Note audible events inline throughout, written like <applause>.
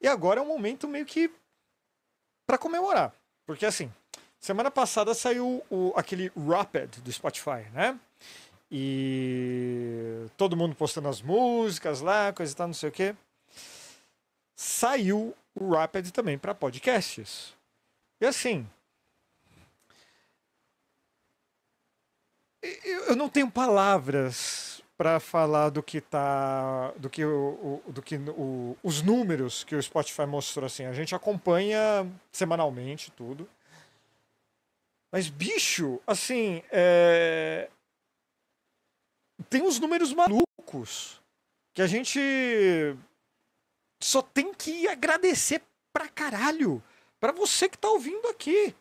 E agora é um momento meio que para comemorar. Porque assim, semana passada saiu o, aquele Rapid do Spotify, né? E todo mundo postando as músicas lá, coisa e tal, não sei o quê. Saiu o Rapid também para podcasts. E assim, eu não tenho palavras para falar do que tá do que, o, do que o, os números que o Spotify mostrou assim a gente acompanha semanalmente tudo mas bicho assim é... tem uns números malucos que a gente só tem que agradecer pra caralho para você que tá ouvindo aqui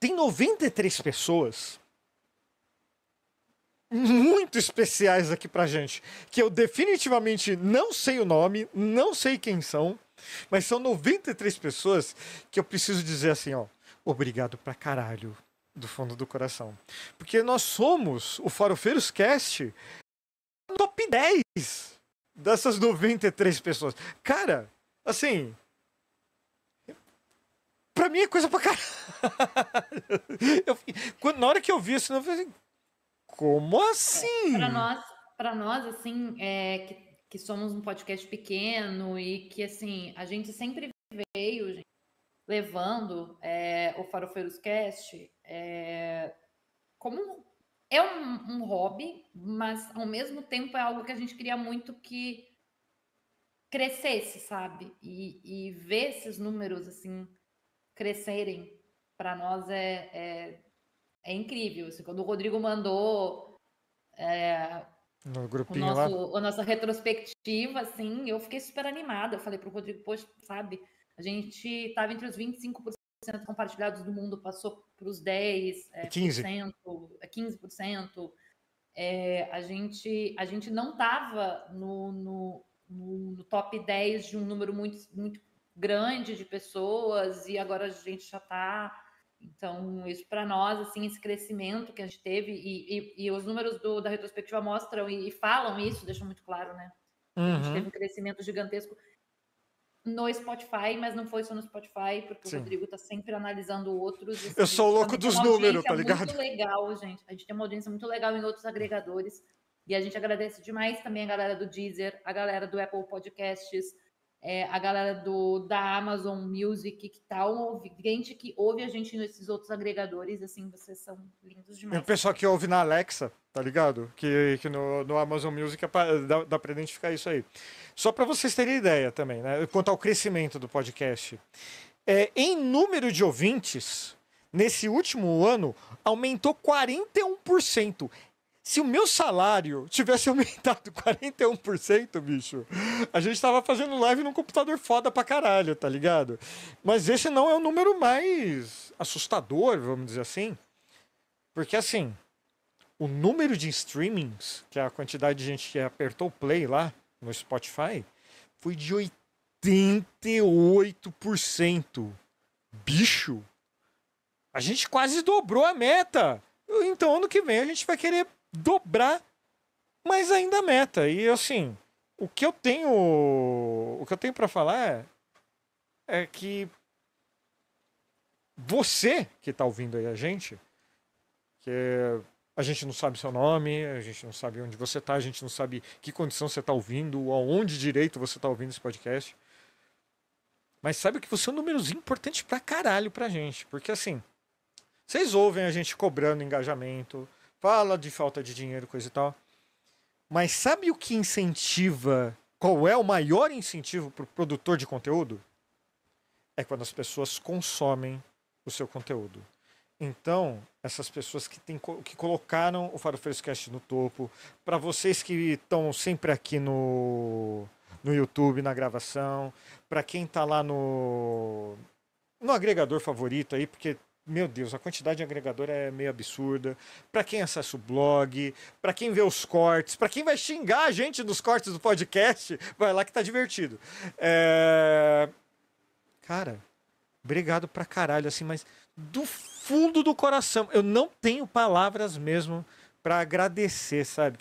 tem 93 pessoas muito especiais aqui pra gente, que eu definitivamente não sei o nome, não sei quem são, mas são 93 pessoas que eu preciso dizer assim, ó, obrigado pra caralho do fundo do coração. Porque nós somos o Farofeiros Cast top 10 dessas 93 pessoas. Cara, assim, pra mim é coisa pra caralho. <laughs> Eu, quando, na hora que eu vi isso, assim, eu falei assim, como é, assim? Para nós, para nós assim, é, que, que somos um podcast pequeno e que assim a gente sempre veio gente, levando é, o Farofeiros Cast é, como um, é um, um hobby, mas ao mesmo tempo é algo que a gente queria muito que crescesse, sabe? E, e ver esses números assim crescerem para nós é, é, é incrível. quando o Rodrigo mandou é, no grupinho o nosso, lá. a nossa retrospectiva, assim, eu fiquei super animada. Eu falei para o Rodrigo, poxa, sabe, a gente estava entre os 25% compartilhados do mundo, passou para os 10%, é, 15%. Por cento, 15% é, é, a, gente, a gente não estava no, no, no, top 10 de um número muito, muito grande de pessoas, e agora a gente já está então, isso para nós, assim, esse crescimento que a gente teve, e, e, e os números do, da retrospectiva mostram e, e, falam isso, deixam muito claro, né? Uhum. A gente uhum. teve um crescimento gigantesco no Spotify, mas não foi só no Spotify, porque Sim. o Rodrigo está sempre analisando outros. Assim, eu sou o louco dos números, tá ligado? Muito legal, gente. A gente tem uma audiência muito legal em outros agregadores. E a gente agradece demais também a galera do Deezer, a galera do Apple Podcasts, é, a galera do, da Amazon Music, que tá gente que ouve a gente nesses outros agregadores, assim, vocês são lindos demais. E o pessoal que ouve na Alexa, tá ligado? Que, que no, no Amazon Music é pra, dá, dá para identificar isso aí. Só para vocês terem ideia também, né? Quanto ao crescimento do podcast. É, em número de ouvintes, nesse último ano, aumentou 41%. Se o meu salário tivesse aumentado 41%, <laughs> bicho, a gente tava fazendo live num computador foda pra caralho, tá ligado? Mas esse não é o número mais assustador, vamos dizer assim. Porque assim, o número de streamings, que é a quantidade de gente que apertou play lá no Spotify, foi de 88%. Bicho! A gente quase dobrou a meta. Então, ano que vem a gente vai querer dobrar mais ainda a meta. E assim, o que eu tenho, o que eu tenho para falar é, é, que você que está ouvindo aí a gente, que a gente não sabe seu nome, a gente não sabe onde você está, a gente não sabe que condição você está ouvindo, aonde direito você está ouvindo esse podcast. Mas sabe que você é um númerozinho importante pra caralho pra gente. Porque assim, vocês ouvem a gente cobrando engajamento, fala de falta de dinheiro, coisa e tal. Mas sabe o que incentiva? Qual é o maior incentivo para o produtor de conteúdo? É quando as pessoas consomem o seu conteúdo. Então, essas pessoas que, tem, que colocaram o Farofeiros Cast no topo, para vocês que estão sempre aqui no, no YouTube, na gravação, para quem está lá no, no agregador favorito aí, porque meu Deus, a quantidade de agregador é meio absurda. Para quem acessa o blog, para quem vê os cortes, para quem vai xingar a gente nos cortes do podcast, vai lá que tá divertido. É... Cara, obrigado pra caralho, assim, mas do fundo do coração, eu não tenho palavras mesmo para agradecer, sabe?